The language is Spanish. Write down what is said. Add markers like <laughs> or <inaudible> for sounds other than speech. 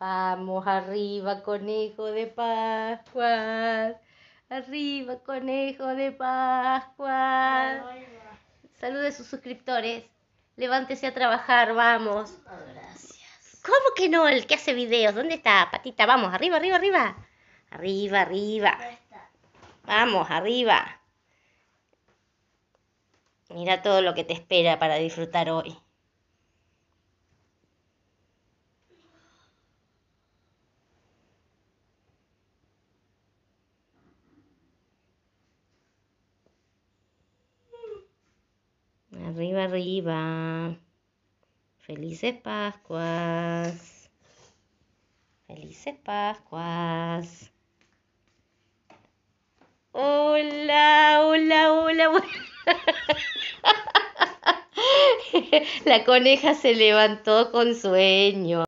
Vamos arriba, conejo de Pascua. Arriba, conejo de Pascua. Salude a sus suscriptores. Levántese a trabajar, vamos. Gracias. ¿Cómo que no? El que hace videos. ¿Dónde está, patita? Vamos, arriba, arriba, arriba. Arriba, arriba. Vamos, arriba. Mira todo lo que te espera para disfrutar hoy. Arriba, arriba. Felices Pascuas. Felices Pascuas. Hola, hola, hola. <laughs> La coneja se levantó con sueño.